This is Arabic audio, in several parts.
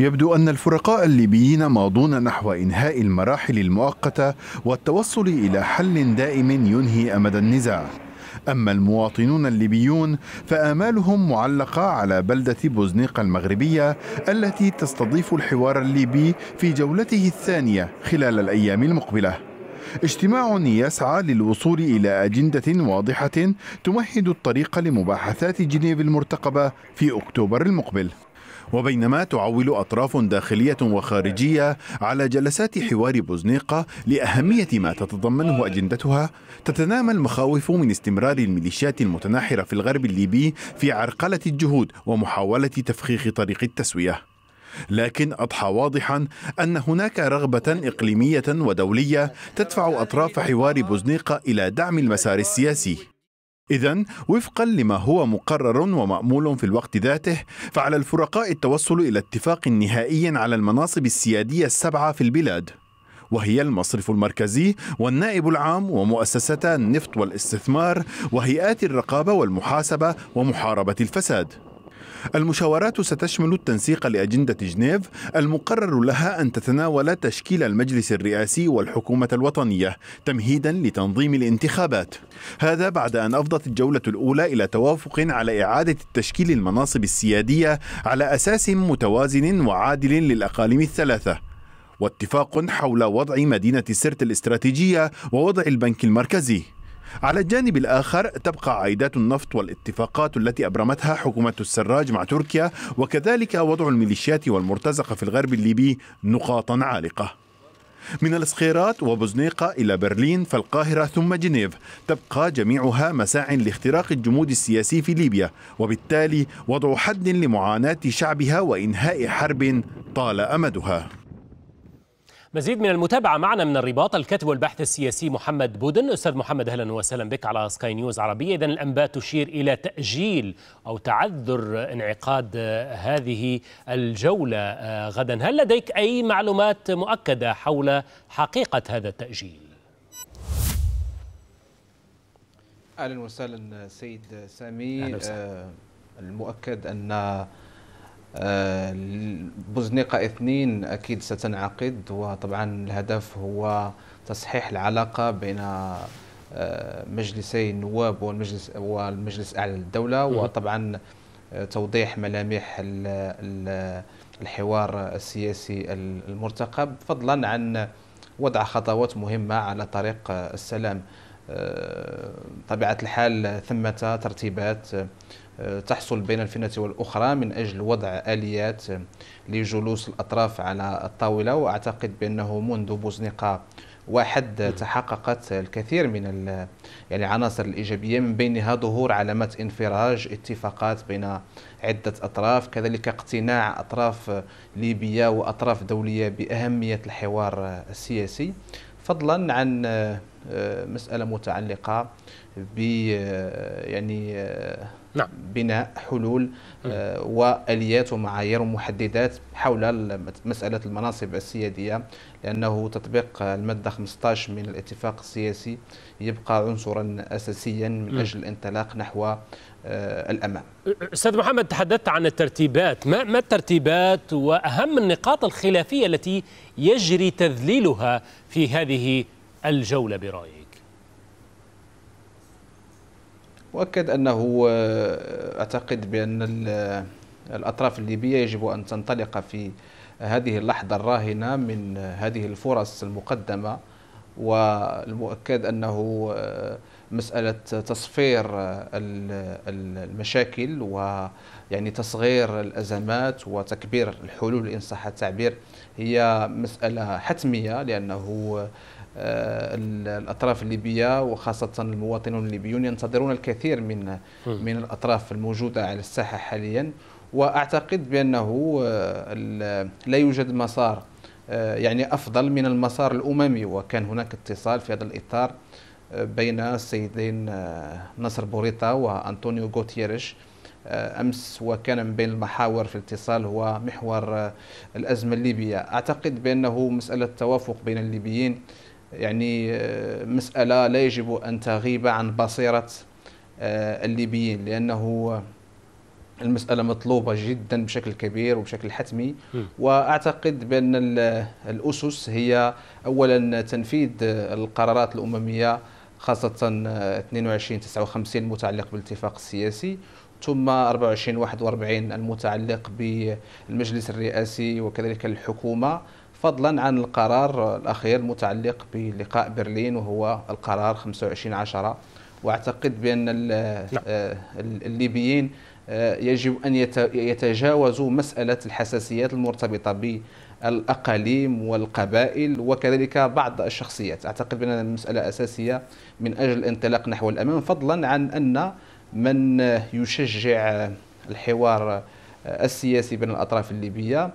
يبدو أن الفرقاء الليبيين ماضون نحو إنهاء المراحل المؤقتة والتوصل إلى حل دائم ينهي أمد النزاع أما المواطنون الليبيون فآمالهم معلقة على بلدة بوزنيقة المغربية التي تستضيف الحوار الليبي في جولته الثانية خلال الأيام المقبلة اجتماع يسعى للوصول إلى أجندة واضحة تمهد الطريق لمباحثات جنيف المرتقبة في أكتوبر المقبل وبينما تعول أطراف داخلية وخارجية على جلسات حوار بوزنيقة لأهمية ما تتضمنه أجندتها تتنامى المخاوف من استمرار الميليشيات المتناحرة في الغرب الليبي في عرقلة الجهود ومحاولة تفخيخ طريق التسوية لكن أضحى واضحا أن هناك رغبة إقليمية ودولية تدفع أطراف حوار بوزنيقة إلى دعم المسار السياسي إذا وفقا لما هو مقرر ومأمول في الوقت ذاته فعلى الفرقاء التوصل إلى اتفاق نهائي على المناصب السيادية السبعة في البلاد وهي المصرف المركزي والنائب العام ومؤسستا النفط والاستثمار وهيئات الرقابة والمحاسبة ومحاربة الفساد المشاورات ستشمل التنسيق لأجندة جنيف المقرر لها أن تتناول تشكيل المجلس الرئاسي والحكومة الوطنية تمهيدا لتنظيم الانتخابات هذا بعد أن أفضت الجولة الأولى إلى توافق على إعادة تشكيل المناصب السيادية على أساس متوازن وعادل للأقاليم الثلاثة واتفاق حول وضع مدينة سرت الاستراتيجية ووضع البنك المركزي على الجانب الآخر تبقى عائدات النفط والاتفاقات التي أبرمتها حكومة السراج مع تركيا وكذلك وضع الميليشيات والمرتزقة في الغرب الليبي نقاطا عالقة من الصخيرات وبوزنيقة إلى برلين فالقاهرة ثم جنيف تبقى جميعها مساع لاختراق الجمود السياسي في ليبيا وبالتالي وضع حد لمعاناة شعبها وإنهاء حرب طال أمدها مزيد من المتابعة معنا من الرباط الكاتب والباحث السياسي محمد بودن أستاذ محمد أهلا وسهلا بك على سكاي نيوز عربية إذا الأنباء تشير إلى تأجيل أو تعذر انعقاد هذه الجولة آه، غدا هل لديك أي معلومات مؤكدة حول حقيقة هذا التأجيل؟ اهلا وسهلا سيد سامي أهلا وسهلا. آه، المؤكد ان آه، بوزنيقة اثنين أكيد ستنعقد وطبعا الهدف هو تصحيح العلاقة بين آه، مجلسي النواب والمجلس والمجلس الأعلى للدولة وطبعا آه، توضيح ملامح الحوار السياسي المرتقب فضلا عن وضع خطوات مهمة على طريق السلام آه، طبيعة الحال ثمة ترتيبات آه، تحصل بين الفنة والأخرى من أجل وضع آليات لجلوس الأطراف على الطاولة وأعتقد بأنه منذ بوزنقة واحد تحققت الكثير من يعني العناصر الايجابيه من بينها ظهور علامات انفراج اتفاقات بين عده اطراف كذلك اقتناع اطراف ليبيه واطراف دوليه باهميه الحوار السياسي فضلا عن آه، آه، مسألة متعلقة ب آه، يعني نعم. بناء حلول آه، واليات ومعايير ومحددات حول مساله المناصب السياديه لانه تطبيق الماده 15 من الاتفاق السياسي يبقى عنصرا اساسيا من اجل الانطلاق نحو آه، الامام. استاذ محمد تحدثت عن الترتيبات، ما ما الترتيبات واهم النقاط الخلافيه التي يجري تذليلها في هذه الجوله برايك؟ واكد أنه آه، أعتقد بأن آه، الأطراف الليبية يجب أن تنطلق في هذه اللحظة الراهنة من آه، هذه الفرص المقدمة والمؤكد أنه مسألة تصفير المشاكل ويعني تصغير الأزمات وتكبير الحلول إن صح التعبير هي مسألة حتمية لأنه آه، الاطراف الليبيه وخاصه المواطنون الليبيون ينتظرون الكثير من من الاطراف الموجوده على الساحه حاليا واعتقد بانه آه، لا يوجد مسار آه، يعني افضل من المسار الاممي وكان هناك اتصال في هذا الاطار بين السيدين نصر بوريطه وانطونيو غوتيريش امس وكان من بين المحاور في الاتصال هو محور الازمه الليبيه اعتقد بانه مساله التوافق بين الليبيين يعني آه، مسألة لا يجب أن تغيب عن بصيرة آه، الليبيين لأنه المسألة مطلوبة جدا بشكل كبير وبشكل حتمي وأعتقد بأن الأسس هي أولا تنفيذ القرارات الأممية خاصة 22 59 المتعلق بالاتفاق السياسي ثم 24 41 المتعلق بالمجلس الرئاسي وكذلك الحكومة فضلا عن القرار الأخير المتعلق بلقاء برلين وهو القرار 25 10 وأعتقد بأن نعم. آه، الليبيين آه، يجب أن يتجاوزوا مسألة الحساسيات المرتبطة بالأقاليم والقبائل وكذلك بعض الشخصيات أعتقد بان المساله أساسية من أجل الانطلاق نحو الأمام فضلا عن أن من يشجع الحوار السياسي بين الأطراف الليبية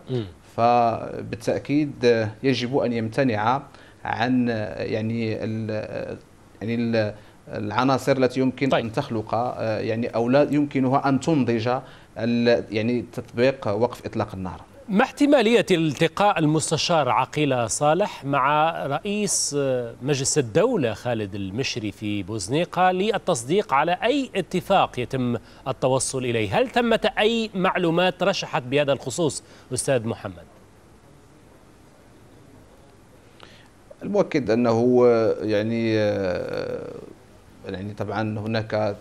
فبالتأكيد يجب أن يمتنع عن يعني ال يعني العناصر التي يمكن طيب. ان تخلق يعني او لا يمكنها ان تنضج يعني تطبيق وقف اطلاق النار ما احتمالية التقاء المستشار عقيلة صالح مع رئيس مجلس الدولة خالد المشري في بوزنيقة للتصديق على أي اتفاق يتم التوصل إليه هل ثمة أي معلومات رشحت بهذا الخصوص أستاذ محمد؟ المؤكد أنه آه، يعني آه، يعني طبعا هناك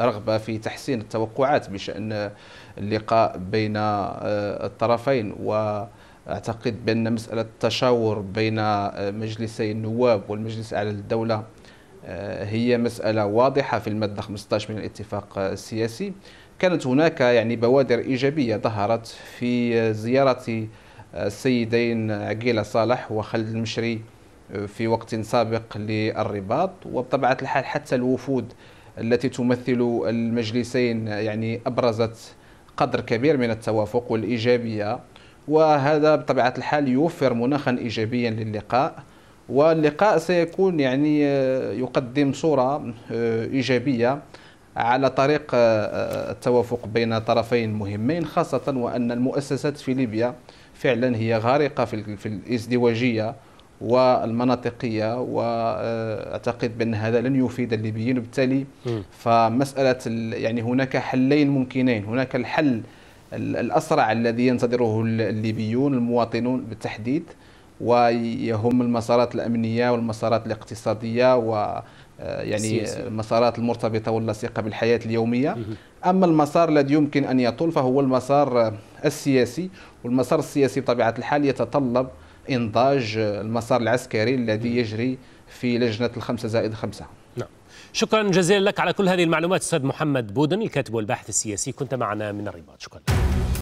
رغبه في تحسين التوقعات بشان اللقاء بين آه، الطرفين و اعتقد بان مساله التشاور بين آه، مجلسي النواب والمجلس الاعلى للدوله آه، هي مساله واضحه في الماده 15 من الاتفاق السياسي كانت هناك يعني بوادر ايجابيه ظهرت في زياره السيدين عقيله صالح وخالد المشري في وقت سابق للرباط وبطبيعه الحال حتى الوفود التي تمثل المجلسين يعني أبرزت قدر كبير من التوافق والإيجابية وهذا بطبيعة الحال يوفر مناخا إيجابيا للقاء واللقاء سيكون يعني آه، يقدم صورة آه، إيجابية على طريق آه، التوافق بين طرفين مهمين خاصة وأن المؤسسات في ليبيا فعلا هي غارقة في الازدواجية والمناطقيه واعتقد بان هذا لن يفيد الليبيين وبالتالي فمساله يعني هناك حلين ممكنين هناك الحل الاسرع الذي ينتظره الليبيون المواطنون بالتحديد ويهم المسارات الامنيه والمسارات الاقتصاديه و آه، يعني المسارات المرتبطه واللاصقة بالحياه اليوميه اما المسار الذي يمكن ان يطول فهو المسار السياسي والمسار السياسي بطبيعه الحال يتطلب إنضاج المسار العسكري الذي يجري في لجنة الخمسة زائد خمسة نعم شكرا جزيلا لك على كل هذه المعلومات أستاذ محمد بودن الكاتب والباحث السياسي كنت معنا من الرباط شكرا